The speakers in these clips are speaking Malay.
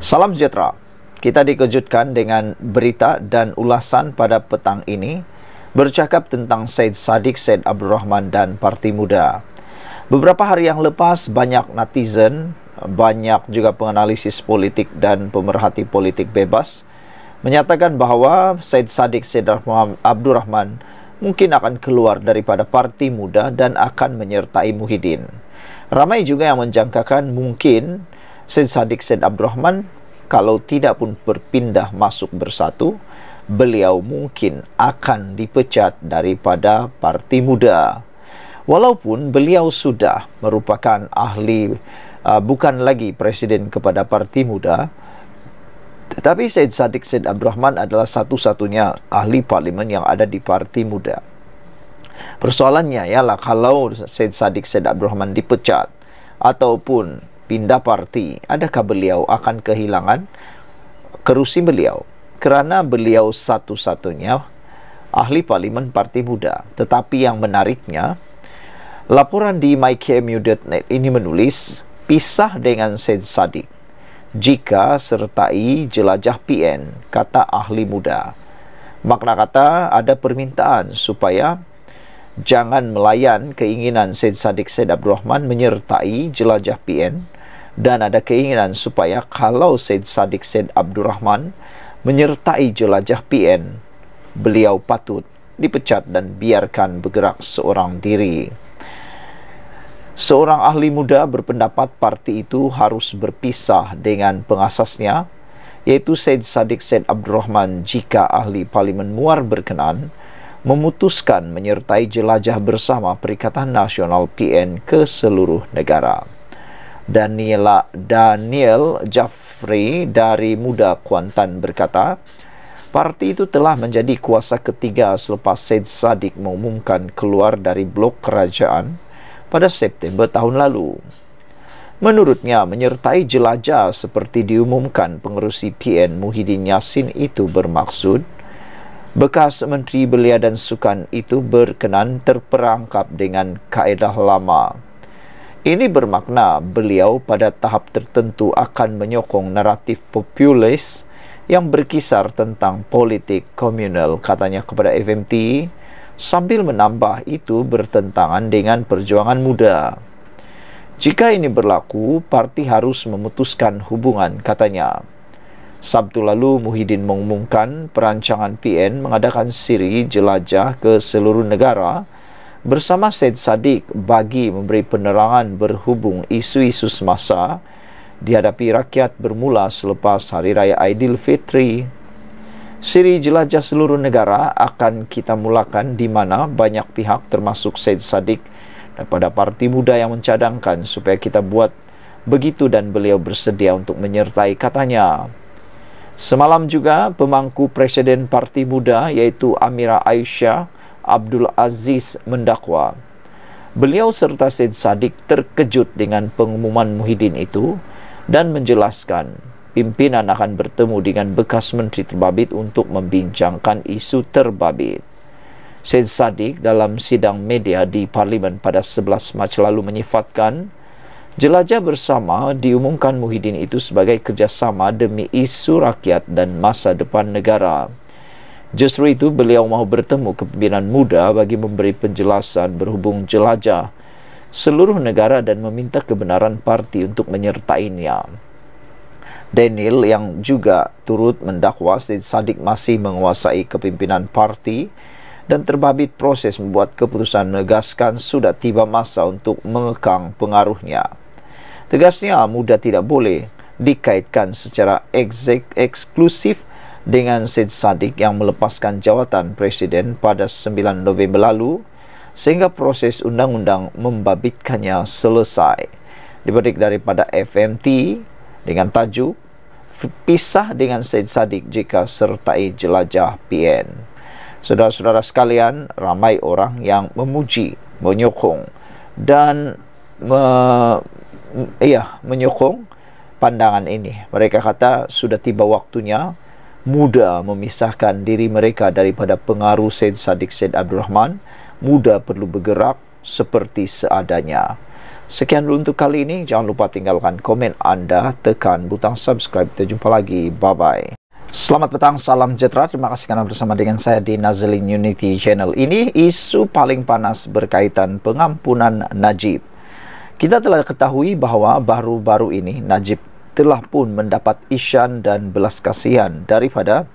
Salam sejahtera. Kita dikejutkan dengan berita dan ulasan pada petang ini bercakap tentang Said Sadiq, Said Abdul Rahman dan Parti Muda. Beberapa hari yang lepas banyak netizen, banyak juga penganalisis politik dan pemerhati politik bebas menyatakan bahawa Said Sadiq, Said Abdul Rahman mungkin akan keluar daripada Parti Muda dan akan menyertai Muhyiddin. Ramai juga yang menjangkakan mungkin Syed Sadiq Syed Abdul Rahman kalau tidak pun berpindah masuk bersatu beliau mungkin akan dipecat daripada parti muda walaupun beliau sudah merupakan ahli uh, bukan lagi presiden kepada parti muda tetapi Syed Sadiq Syed Abdul Rahman adalah satu-satunya ahli parlimen yang ada di parti muda persoalannya ialah kalau Syed Sadiq Syed Abdul Rahman dipecat ataupun pindah parti, adakah beliau akan kehilangan kerusi beliau? Kerana beliau satu-satunya ahli parlimen parti muda. Tetapi yang menariknya, laporan di mykmu.net ini menulis, pisah dengan Syed Saddiq jika sertai jelajah PN, kata ahli muda. Makna kata ada permintaan supaya jangan melayan keinginan Syed Saddiq Syed Abdul Rahman menyertai jelajah PN dan ada keinginan supaya kalau Said Sadiq Said Abdul Rahman menyertai jelajah PN, beliau patut dipecat dan biarkan bergerak seorang diri. Seorang ahli muda berpendapat parti itu harus berpisah dengan pengasasnya, yaitu Said Sadiq Said Abdul Rahman jika ahli Parlimen Muar berkenan memutuskan menyertai jelajah bersama Perikatan Nasional PN ke seluruh negara. Daniela Daniel Jaffrey dari Muda Kuantan berkata, parti itu telah menjadi kuasa ketiga selepas Said Sadiq mengumumkan keluar dari blok kerajaan pada September tahun lalu. Menurutnya, menyertai jelajah seperti diumumkan pengerusi PN Muhyiddin Yassin itu bermaksud bekas Menteri Belia dan Sukan itu berkenan terperangkap dengan kaedah lama. Ini bermakna beliau pada tahap tertentu akan menyokong naratif populis yang berkisar tentang politik komunal katanya kepada FMT sambil menambah itu bertentangan dengan perjuangan muda. Jika ini berlaku, parti harus memutuskan hubungan katanya. Sabtu lalu Muhyiddin mengumumkan perancangan PN mengadakan siri jelajah ke seluruh negara bersama Said Sadiq bagi memberi penerangan berhubung isu-isu semasa dihadapi rakyat bermula selepas Hari Raya Aidilfitri. Siri jelajah seluruh negara akan kita mulakan di mana banyak pihak termasuk Said Sadiq dan pada parti muda yang mencadangkan supaya kita buat begitu dan beliau bersedia untuk menyertai katanya. Semalam juga pemangku presiden parti muda yaitu Amira Aisyah Abdul Aziz mendakwa. Beliau serta Said Sadiq terkejut dengan pengumuman Muhyiddin itu dan menjelaskan pimpinan akan bertemu dengan bekas menteri terbabit untuk membincangkan isu terbabit. Said Sadiq dalam sidang media di parlimen pada 11 Mac lalu menyifatkan jelajah bersama diumumkan Muhyiddin itu sebagai kerjasama demi isu rakyat dan masa depan negara. Justru itu beliau mahu bertemu kepimpinan muda bagi memberi penjelasan berhubung jelajah seluruh negara dan meminta kebenaran parti untuk menyertainya. Daniel yang juga turut mendakwa Syed Sadiq masih menguasai kepimpinan parti dan terbabit proses membuat keputusan menegaskan sudah tiba masa untuk mengekang pengaruhnya. Tegasnya muda tidak boleh dikaitkan secara eksklusif dengan Syed Saddiq yang melepaskan jawatan presiden pada 9 November lalu sehingga proses undang-undang membabitkannya selesai. Dibetik daripada FMT dengan tajuk Pisah dengan Syed Saddiq jika sertai jelajah PN. Saudara-saudara sekalian, ramai orang yang memuji, menyokong dan me, ya, menyokong pandangan ini. Mereka kata sudah tiba waktunya mudah memisahkan diri mereka daripada pengaruh Said Sadiq Said Abdul Rahman, mudah perlu bergerak seperti seadanya. Sekian dulu untuk kali ini. Jangan lupa tinggalkan komen anda, tekan butang subscribe. Kita jumpa lagi. Bye-bye. Selamat petang, salam sejahtera. Terima kasih kerana bersama dengan saya di Nazlin Unity Channel ini. Isu paling panas berkaitan pengampunan Najib. Kita telah ketahui bahawa baru-baru ini Najib telah pun mendapat isyan dan belas kasihan daripada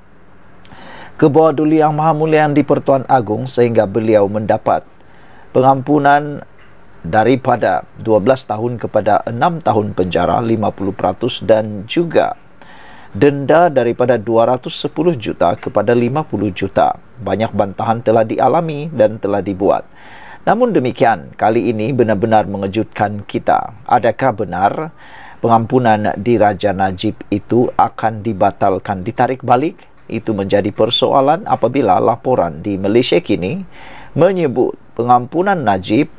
kebawah duli yang maha mulia yang dipertuan agung sehingga beliau mendapat pengampunan daripada 12 tahun kepada 6 tahun penjara 50% dan juga denda daripada 210 juta kepada 50 juta. Banyak bantahan telah dialami dan telah dibuat. Namun demikian, kali ini benar-benar mengejutkan kita. Adakah benar pengampunan di Raja Najib itu akan dibatalkan, ditarik balik. Itu menjadi persoalan apabila laporan di Malaysia kini menyebut pengampunan Najib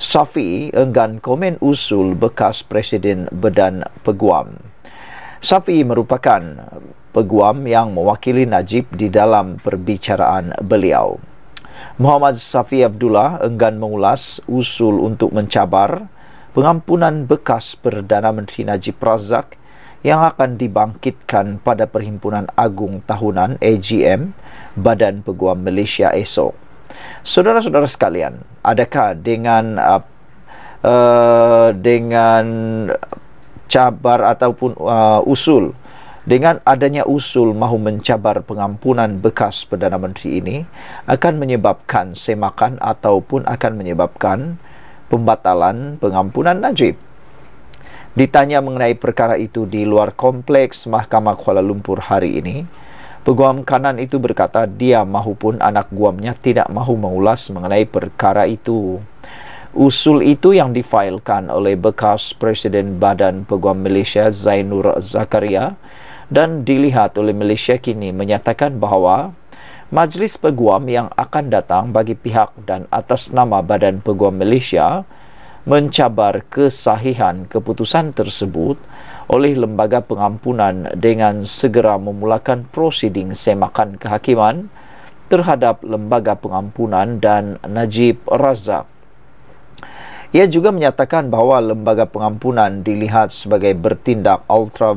Safi enggan komen usul bekas Presiden Bedan Peguam. Safi merupakan peguam yang mewakili Najib di dalam perbicaraan beliau. Muhammad Safi Abdullah enggan mengulas usul untuk mencabar pengampunan bekas Perdana Menteri Najib Razak yang akan dibangkitkan pada Perhimpunan Agung Tahunan AGM Badan Peguam Malaysia esok. Saudara-saudara sekalian, adakah dengan uh, uh, dengan cabar ataupun uh, usul dengan adanya usul mahu mencabar pengampunan bekas Perdana Menteri ini akan menyebabkan semakan ataupun akan menyebabkan pembatalan pengampunan Najib. Ditanya mengenai perkara itu di luar kompleks Mahkamah Kuala Lumpur hari ini, peguam kanan itu berkata dia mahupun anak guamnya tidak mahu mengulas mengenai perkara itu. Usul itu yang difailkan oleh bekas Presiden Badan Peguam Malaysia Zainur Zakaria dan dilihat oleh Malaysia kini menyatakan bahawa Majlis Peguam yang akan datang bagi pihak dan atas nama Badan Peguam Malaysia mencabar kesahihan keputusan tersebut oleh lembaga pengampunan dengan segera memulakan prosiding semakan kehakiman terhadap lembaga pengampunan dan Najib Razak. Ia juga menyatakan bahawa lembaga pengampunan dilihat sebagai bertindak ultra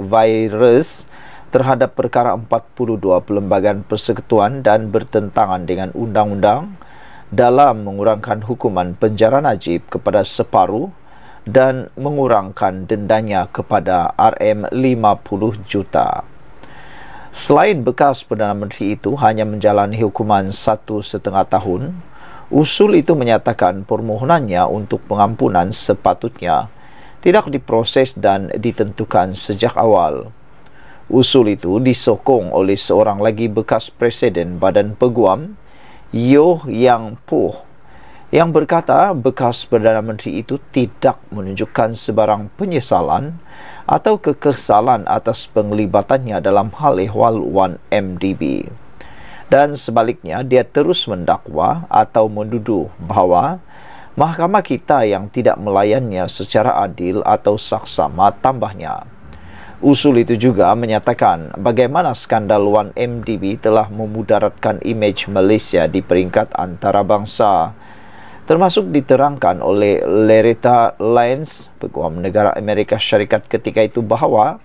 virus terhadap perkara 42 Perlembagaan Persekutuan dan bertentangan dengan undang-undang dalam mengurangkan hukuman penjara Najib kepada separuh dan mengurangkan dendanya kepada RM50 juta. Selain bekas Perdana Menteri itu hanya menjalani hukuman satu setengah tahun, usul itu menyatakan permohonannya untuk pengampunan sepatutnya tidak diproses dan ditentukan sejak awal. Usul itu disokong oleh seorang lagi bekas presiden Badan Peguam, Yoh Yang Poh, yang berkata bekas Perdana Menteri itu tidak menunjukkan sebarang penyesalan atau kekesalan atas penglibatannya dalam hal ehwal 1MDB. Dan sebaliknya, dia terus mendakwa atau menduduh bahawa mahkamah kita yang tidak melayannya secara adil atau saksama tambahnya. Usul itu juga menyatakan bagaimana skandal 1MDB telah memudaratkan imej Malaysia di peringkat antarabangsa. Termasuk diterangkan oleh Loretta Lyons, peguam negara Amerika Syarikat ketika itu bahawa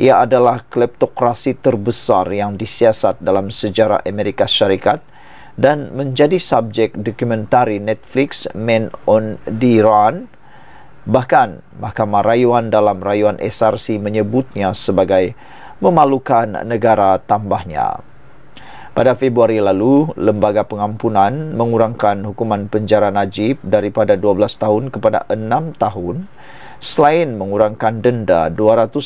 ia adalah kleptokrasi terbesar yang disiasat dalam sejarah Amerika Syarikat dan menjadi subjek dokumentari Netflix Men on the Run Bahkan Mahkamah Rayuan dalam rayuan SRC menyebutnya sebagai memalukan negara tambahnya. Pada Februari lalu, Lembaga Pengampunan mengurangkan hukuman penjara Najib daripada 12 tahun kepada 6 tahun selain mengurangkan denda 210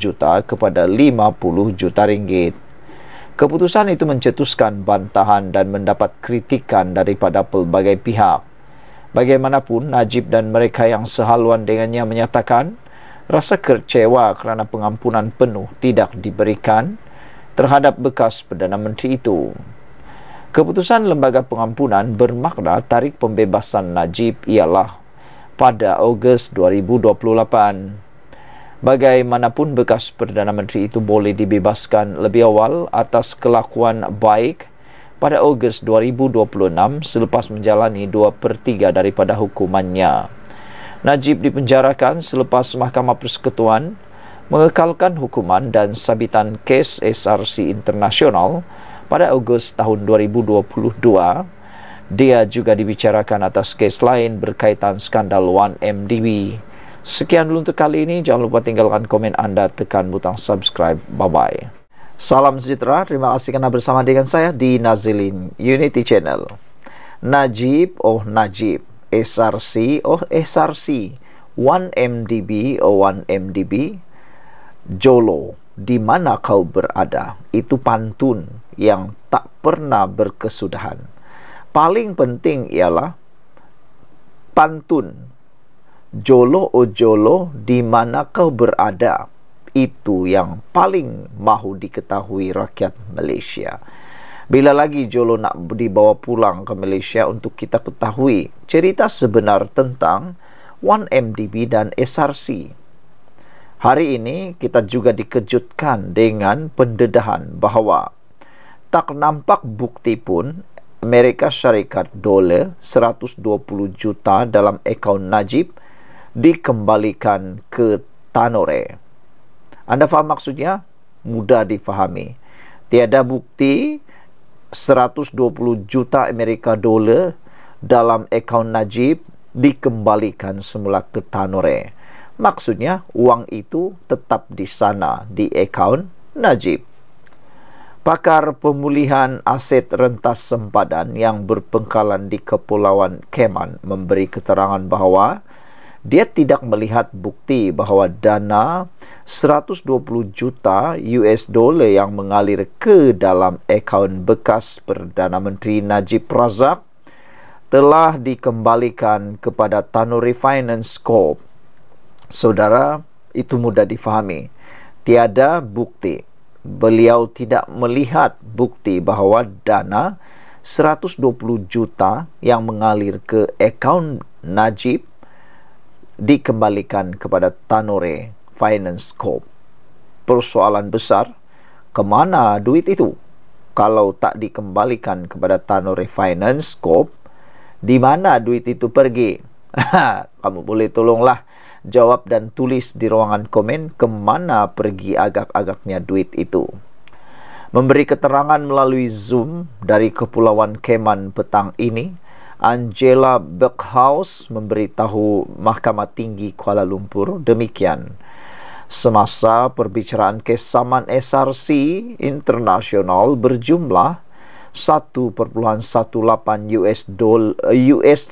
juta kepada 50 juta ringgit. Keputusan itu mencetuskan bantahan dan mendapat kritikan daripada pelbagai pihak. Bagaimanapun, Najib dan mereka yang sehaluan dengannya menyatakan rasa kecewa kerana pengampunan penuh tidak diberikan terhadap bekas Perdana Menteri itu. Keputusan Lembaga Pengampunan bermakna tarik pembebasan Najib ialah pada Ogos 2028. Bagaimanapun bekas Perdana Menteri itu boleh dibebaskan lebih awal atas kelakuan baik pada Ogos 2026 selepas menjalani 2 per 3 daripada hukumannya. Najib dipenjarakan selepas Mahkamah Persekutuan mengekalkan hukuman dan sabitan kes SRC Internasional pada Ogos tahun 2022. Dia juga dibicarakan atas kes lain berkaitan skandal 1MDB. Sekian dulu untuk kali ini. Jangan lupa tinggalkan komen anda, tekan butang subscribe. Bye-bye. Salam sejahtera, terima kasih kerana bersama dengan saya di Nazilin Unity Channel. Najib, oh Najib. SRC, oh SRC. 1MDB, oh 1MDB. Jolo, di mana kau berada? Itu pantun yang tak pernah berkesudahan. Paling penting ialah pantun. Jolo, oh Jolo, di mana kau berada? itu yang paling mahu diketahui rakyat Malaysia. Bila lagi Jolo nak dibawa pulang ke Malaysia untuk kita ketahui cerita sebenar tentang 1MDB dan SRC. Hari ini kita juga dikejutkan dengan pendedahan bahawa tak nampak bukti pun Amerika Syarikat dolar 120 juta dalam akaun Najib dikembalikan ke Tanore. Anda faham maksudnya? Mudah difahami. Tiada bukti 120 juta Amerika dolar dalam akaun Najib dikembalikan semula ke Tanore. Maksudnya uang itu tetap di sana di akaun Najib. Pakar pemulihan aset rentas sempadan yang berpengkalan di Kepulauan Cayman memberi keterangan bahawa dia tidak melihat bukti bahawa dana 120 juta US dollar yang mengalir ke dalam akaun bekas Perdana Menteri Najib Razak telah dikembalikan kepada Tanuri Finance Corp. Saudara, itu mudah difahami. Tiada bukti. Beliau tidak melihat bukti bahawa dana 120 juta yang mengalir ke akaun Najib dikembalikan kepada Tanore Finance Corp. Persoalan besar, ke mana duit itu? Kalau tak dikembalikan kepada Tanore Finance Corp, di mana duit itu pergi? Kamu boleh tolonglah jawab dan tulis di ruangan komen ke mana pergi agak-agaknya duit itu. Memberi keterangan melalui Zoom dari Kepulauan Cayman petang ini, Angela Beckhaus memberitahu Mahkamah Tinggi Kuala Lumpur demikian. Semasa perbicaraan kes saman SRC internasional berjumlah 1.18 US eh, dollar US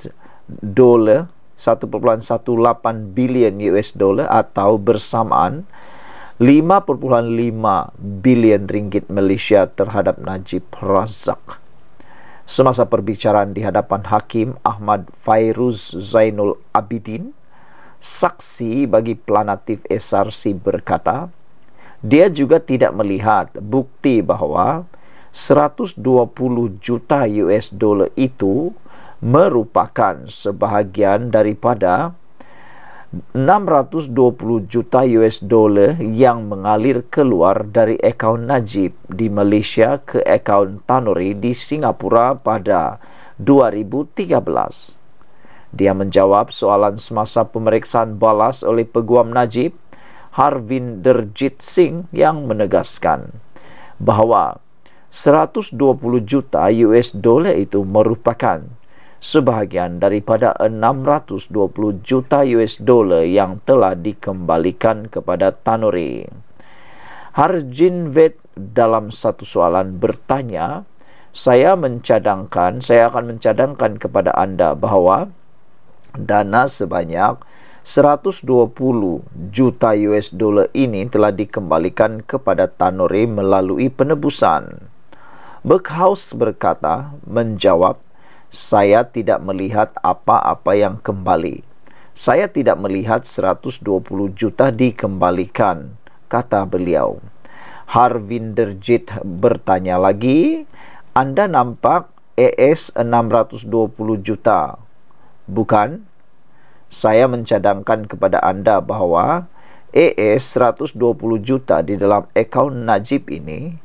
dollar 1.18 bilion US dollar atau bersamaan 5.5 bilion ringgit Malaysia terhadap Najib Razak semasa perbicaraan di hadapan Hakim Ahmad Fairuz Zainul Abidin, saksi bagi Planatif SRC berkata, dia juga tidak melihat bukti bahawa 120 juta US dollar itu merupakan sebahagian daripada 620 juta US dollar yang mengalir keluar dari akaun Najib di Malaysia ke akaun Tanuri di Singapura pada 2013. Dia menjawab soalan semasa pemeriksaan balas oleh peguam Najib, Harvinderjit Singh yang menegaskan bahawa 120 juta US dollar itu merupakan sebahagian daripada 620 juta US dollar yang telah dikembalikan kepada Tanuri. Harjin Ved dalam satu soalan bertanya, saya mencadangkan, saya akan mencadangkan kepada anda bahawa dana sebanyak 120 juta US dollar ini telah dikembalikan kepada Tanuri melalui penebusan. Berkhaus berkata menjawab saya tidak melihat apa-apa yang kembali. Saya tidak melihat 120 juta dikembalikan, kata beliau. Harvinderjit bertanya lagi, Anda nampak ES 620 juta, bukan? Saya mencadangkan kepada Anda bahwa ES 120 juta di dalam akaun Najib ini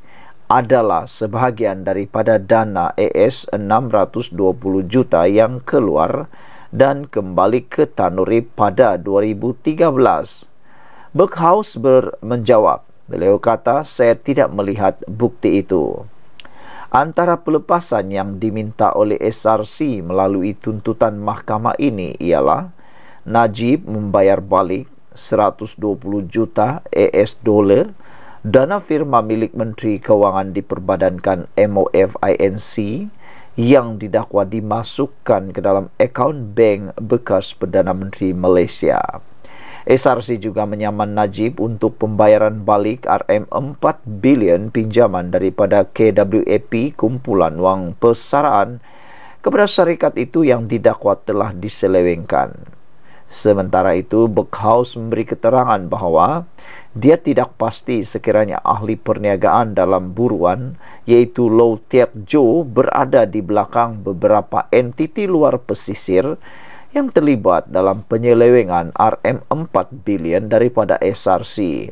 adalah sebahagian daripada dana AS 620 juta yang keluar dan kembali ke Tanuri pada 2013. Buckhouse bermenjawab beliau kata saya tidak melihat bukti itu. Antara pelepasan yang diminta oleh SRC melalui tuntutan mahkamah ini ialah Najib membayar balik 120 juta AS dolar dana firma milik Menteri Kewangan diperbadankan MOF INC yang didakwa dimasukkan ke dalam akaun bank bekas Perdana Menteri Malaysia. SRC juga menyaman Najib untuk pembayaran balik RM4 bilion pinjaman daripada KWAP Kumpulan Wang Pesaraan kepada syarikat itu yang didakwa telah diselewengkan. Sementara itu, Buckhouse memberi keterangan bahawa dia tidak pasti sekiranya ahli perniagaan dalam buruan yaitu Low Tiap Jo berada di belakang beberapa entiti luar pesisir yang terlibat dalam penyelewengan RM4 bilion daripada SRC.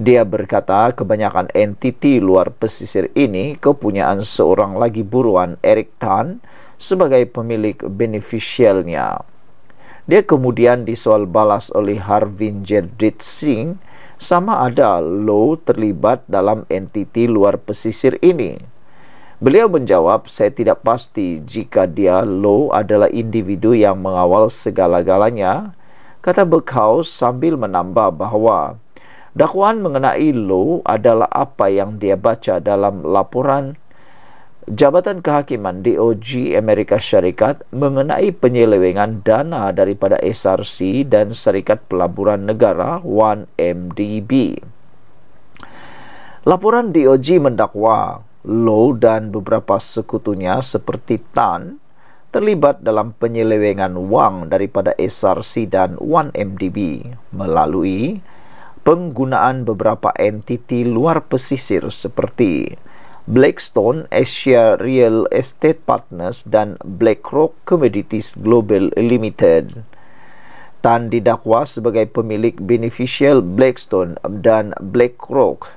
Dia berkata kebanyakan entiti luar pesisir ini kepunyaan seorang lagi buruan Eric Tan sebagai pemilik beneficialnya. Dia kemudian disoal balas oleh Harvin Jedrit Singh sama ada lo terlibat dalam entiti luar pesisir ini. Beliau menjawab, saya tidak pasti jika dia lo adalah individu yang mengawal segala-galanya, kata Berkhaus sambil menambah bahawa dakwaan mengenai lo adalah apa yang dia baca dalam laporan 2021. Jabatan Kehakiman DOJ Amerika Syarikat mengenai penyelewengan dana daripada SRC dan Syarikat Pelaburan Negara 1MDB. Laporan DOJ mendakwa Low dan beberapa sekutunya seperti Tan terlibat dalam penyelewengan wang daripada SRC dan 1MDB melalui penggunaan beberapa entiti luar pesisir seperti Blackstone Asia Real Estate Partners dan BlackRock Commodities Global Limited. Tan didakwa sebagai pemilik beneficial Blackstone dan BlackRock.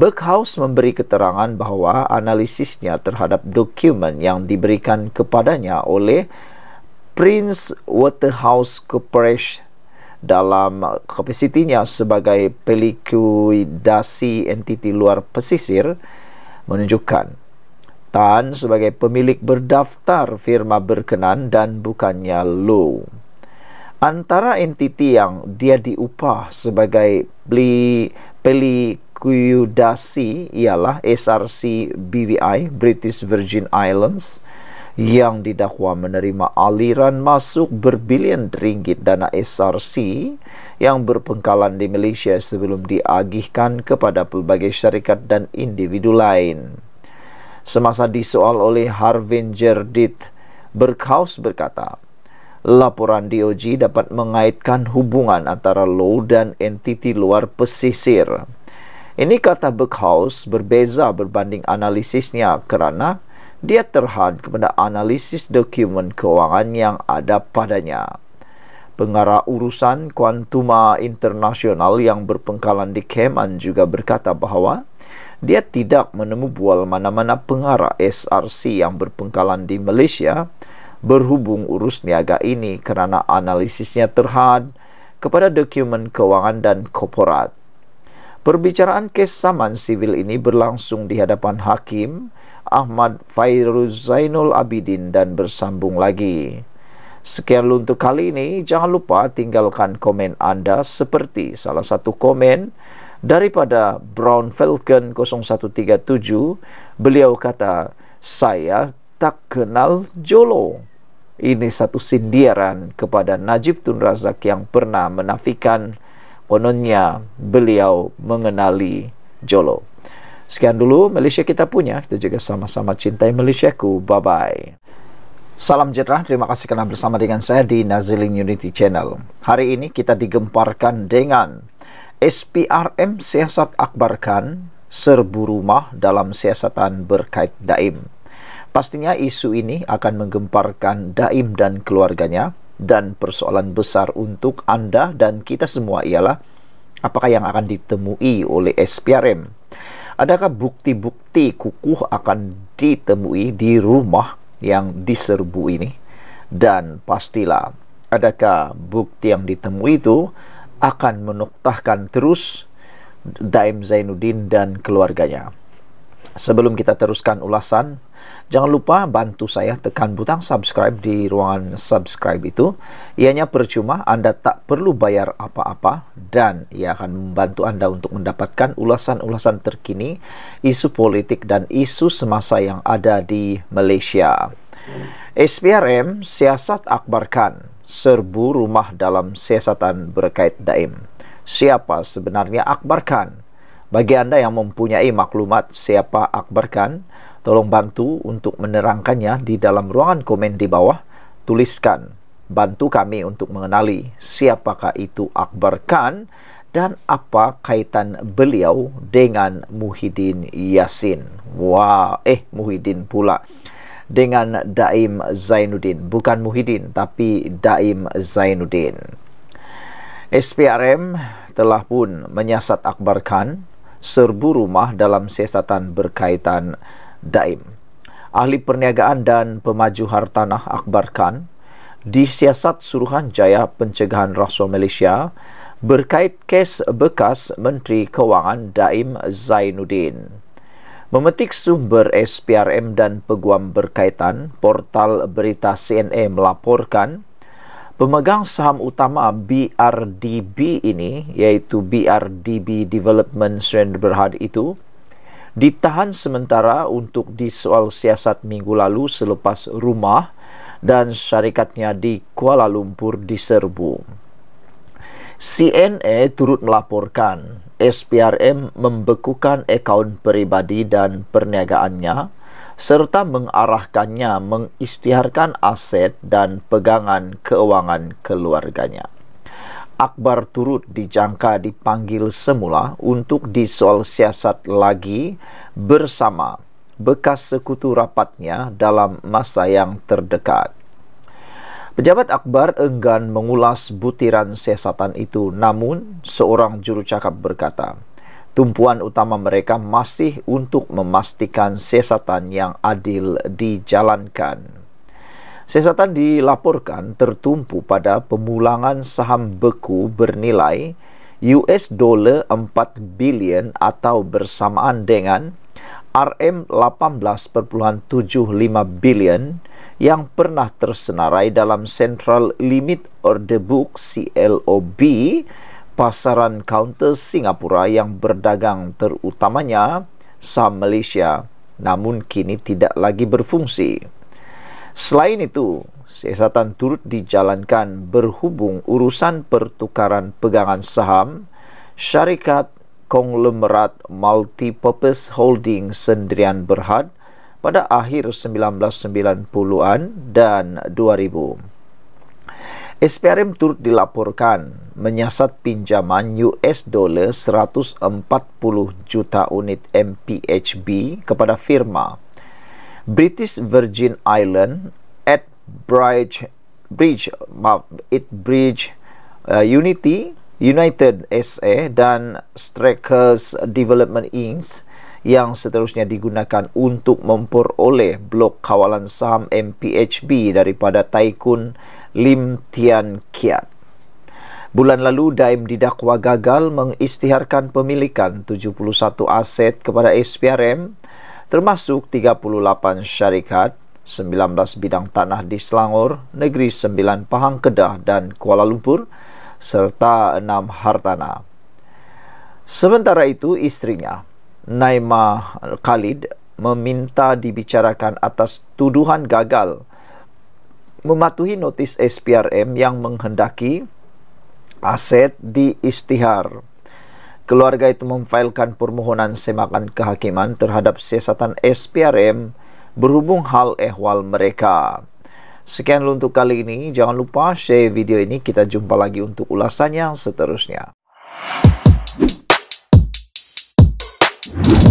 Berkhaus memberi keterangan bahawa analisisnya terhadap dokumen yang diberikan kepadanya oleh Prince Waterhouse Corporation dalam kapasitinya sebagai pelikuidasi entiti luar pesisir, menunjukkan Tan sebagai pemilik berdaftar firma berkenan dan bukannya Lu. Antara entiti yang dia diupah sebagai beli beli kuyudasi ialah SRC BVI British Virgin Islands yang didakwa menerima aliran masuk berbilion ringgit dana SRC yang berpengkalan di Malaysia sebelum diagihkan kepada pelbagai syarikat dan individu lain. Semasa disoal oleh Harvin Jerdit, Berkaus berkata, laporan DOJ dapat mengaitkan hubungan antara Low dan entiti luar pesisir. Ini kata Berkaus berbeza berbanding analisisnya kerana dia terhad kepada analisis dokumen kewangan yang ada padanya. Pengarah urusan Kuantuma Internasional yang berpengkalan di Kemen juga berkata bahawa dia tidak menemu bual mana-mana pengarah SRC yang berpengkalan di Malaysia berhubung urus niaga ini kerana analisisnya terhad kepada dokumen kewangan dan korporat. Perbicaraan kes saman sivil ini berlangsung di hadapan hakim Ahmad Fairuz Zainul Abidin dan bersambung lagi. Sekian untuk kali ini, jangan lupa tinggalkan komen Anda seperti salah satu komen daripada Brown Falcon 0137. Beliau kata, saya tak kenal Jolo. Ini satu sindiran kepada Najib Tun Razak yang pernah menafikan kononnya beliau mengenali Jolo. Sekian dulu Malaysia kita punya. Kita juga sama-sama cintai Malaysia ku. Bye-bye. Salam jera, terima kasih kerana bersama dengan saya di Nazilin Unity Channel. Hari ini kita digemparkan dengan SPRM Siasat Akbar Khan serbu rumah dalam siasatan berkait daim. Pastinya isu ini akan menggemparkan daim dan keluarganya dan persoalan besar untuk anda dan kita semua ialah apakah yang akan ditemui oleh SPRM adakah bukti-bukti kukuh akan ditemui di rumah yang diserbu ini dan pastilah adakah bukti yang ditemui itu akan menuktahkan terus Daim Zainuddin dan keluarganya sebelum kita teruskan ulasan Jangan lupa bantu saya tekan butang subscribe di ruangan subscribe itu. Ianya percuma, anda tak perlu bayar apa-apa dan ia akan membantu anda untuk mendapatkan ulasan-ulasan terkini isu politik dan isu semasa yang ada di Malaysia. SPRM siasat akbarkan serbu rumah dalam siasatan berkait daim. Siapa sebenarnya akbarkan? Bagi anda yang mempunyai maklumat siapa akbarkan, Khan, Tolong bantu untuk menerangkannya di dalam ruangan komen di bawah. Tuliskan, bantu kami untuk mengenali siapakah itu Akbar Khan dan apa kaitan beliau dengan Muhyiddin Yassin. Wah, eh Muhyiddin pula. Dengan Daim Zainuddin. Bukan Muhyiddin, tapi Daim Zainuddin. SPRM telah pun menyiasat Akbar Khan serbu rumah dalam siasatan berkaitan daim. Ahli Perniagaan dan Pemaju Hartanah Akbar Khan di Siasat Suruhanjaya Pencegahan Rasuah Malaysia berkait kes bekas Menteri Kewangan Daim Zainuddin. Memetik sumber SPRM dan peguam berkaitan, portal berita CNA melaporkan pemegang saham utama BRDB ini, iaitu BRDB Development Sdn Berhad itu, ditahan sementara untuk disoal siasat minggu lalu selepas rumah dan syarikatnya di Kuala Lumpur diserbu. CNA turut melaporkan SPRM membekukan akaun peribadi dan perniagaannya serta mengarahkannya mengisytiharkan aset dan pegangan keuangan keluarganya. Akbar turut dijangka dipanggil semula untuk disoal siasat lagi bersama bekas sekutu rapatnya dalam masa yang terdekat. Pejabat Akbar enggan mengulas butiran siasatan itu namun seorang jurucakap berkata, tumpuan utama mereka masih untuk memastikan siasatan yang adil dijalankan. Sesatan dilaporkan tertumpu pada pemulangan saham beku bernilai US dollar 4 bilion atau bersamaan dengan RM18.75 bilion yang pernah tersenarai dalam Central Limit Order Book CLOB pasaran kaunter Singapura yang berdagang terutamanya saham Malaysia namun kini tidak lagi berfungsi. Selain itu, siasatan turut dijalankan berhubung urusan pertukaran pegangan saham syarikat konglomerat multipurpose holding sendirian berhad pada akhir 1990-an dan 2000. SPRM turut dilaporkan menyasat pinjaman US dollar 140 juta unit MPHB kepada firma British Virgin Island at Bridge Bridge it Bridge uh, Unity United SA dan Strikers Development Inc yang seterusnya digunakan untuk memperoleh blok kawalan saham MPHB daripada Taikun Lim Tian Kiat. Bulan lalu, Daim didakwa gagal mengistiharkan pemilikan 71 aset kepada SPRM termasuk 38 syarikat, 19 bidang tanah di Selangor, Negeri Sembilan Pahang Kedah dan Kuala Lumpur serta 6 hartanah. Sementara itu, istrinya, Naima Khalid, meminta dibicarakan atas tuduhan gagal mematuhi notis SPRM yang menghendaki aset di istihar keluarga itu memfailkan permohonan semakan kehakiman terhadap siasatan SPRM berhubung hal ehwal mereka. Sekian untuk kali ini, jangan lupa share video ini, kita jumpa lagi untuk ulasannya seterusnya. Thank